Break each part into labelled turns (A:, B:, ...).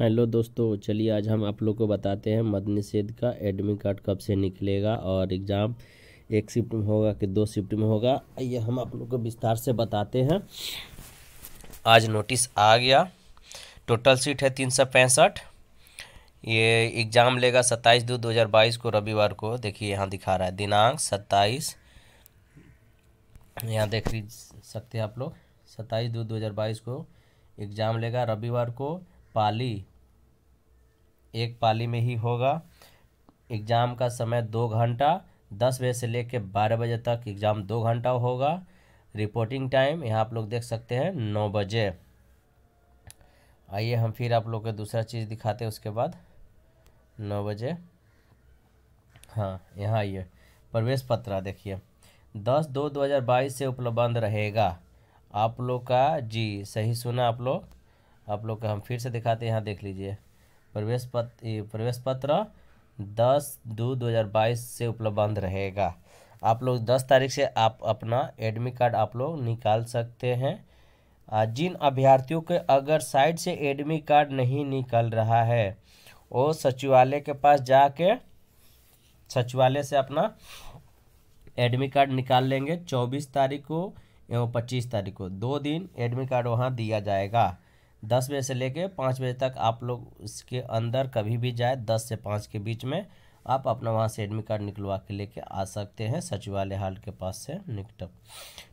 A: hello दोस्तों चलिए आज हम आप लोग को बताते हैं मद निषेध का एडमिट कार्ड कब से निकलेगा और एग्ज़ाम एक शिफ्ट में होगा कि दो शिफ्ट में होगा ये हम आप लोग को विस्तार से बताते हैं आज नोटिस आ गया टोटल सीट है तीन सौ पैंसठ ये एग्ज़ाम लेगा सत्ताईस दो दो हज़ार बाईस को रविवार को देखिए यहाँ दिखा रहा है दिनांक सत्ताईस यहाँ देख सकते हैं आप लोग सत्ताईस दो दो हज़ार बाईस को एग्ज़ाम लेगा रविवार को पाली एक पाली में ही होगा एग्ज़ाम का समय दो घंटा दस बजे से लेकर बारह बजे तक एग्ज़ाम दो घंटा होगा रिपोर्टिंग टाइम यहाँ आप लोग देख सकते हैं नौ बजे आइए हम फिर आप लोग को दूसरा चीज़ दिखाते हैं उसके बाद नौ बजे हाँ यहाँ आइए प्रवेश पत्रा देखिए दस दो दो हज़ार बाईस से उपलब्ध रहेगा आप लोग का जी सही सुना आप लोग आप लोग का हम फिर से दिखाते हैं यहाँ देख लीजिए प्रवेश पत्र प्रवेश पत्र दस दो दो हज़ार बाईस से उपलब्ध रहेगा आप लोग दस तारीख से आप अपना एडमिट कार्ड आप लोग निकाल सकते हैं जिन अभ्यर्थियों के अगर साइड से एडमिट कार्ड नहीं निकल रहा है वो सचिवालय के पास जाके सचिवालय से अपना एडमिट कार्ड निकाल लेंगे चौबीस तारीख को एवं पच्चीस तारीख को दो दिन एडमिट कार्ड वहाँ दिया जाएगा दस बजे से लेके पाँच बजे तक आप लोग इसके अंदर कभी भी जाए दस से पाँच के बीच में आप अपना वहाँ से एडमिट कार्ड निकलवा के लेके आ सकते हैं सचिवालय हाल के पास से निकट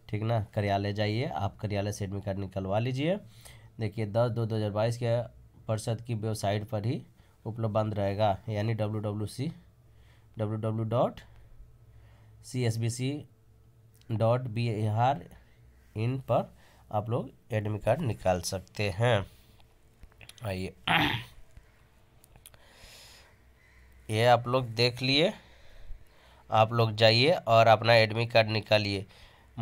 A: ठीक ना कार्यालय जाइए आप कार्यालय से एडमिट कार्ड निकलवा लीजिए देखिए दस दो दो हज़ार बाईस के परिषद की वेबसाइट पर ही उपलब्ध रहेगा यानी W W C W W dot C S B C dot B R in पर आप लोग एडमिट कार्ड निकाल सकते हैं आइए ये आप लोग देख लिए आप लोग जाइए और अपना एडमिट कार्ड निकालिए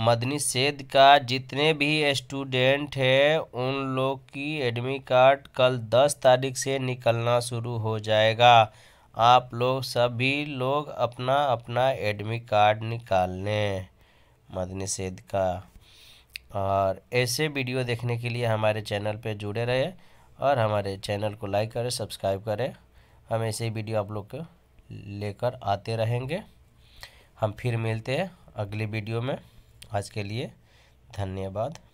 A: मदनी सेद का जितने भी स्टूडेंट हैं उन लोग की एडमिट कार्ड कल दस तारीख से निकलना शुरू हो जाएगा आप लोग सभी लोग अपना अपना एडमिट कार्ड निकाल लें मदनी सेद का और ऐसे वीडियो देखने के लिए हमारे चैनल पे जुड़े रहे और हमारे चैनल को लाइक करें सब्सक्राइब करें हम ऐसे ही वीडियो आप लोग को लेकर आते रहेंगे हम फिर मिलते हैं अगली वीडियो में आज के लिए धन्यवाद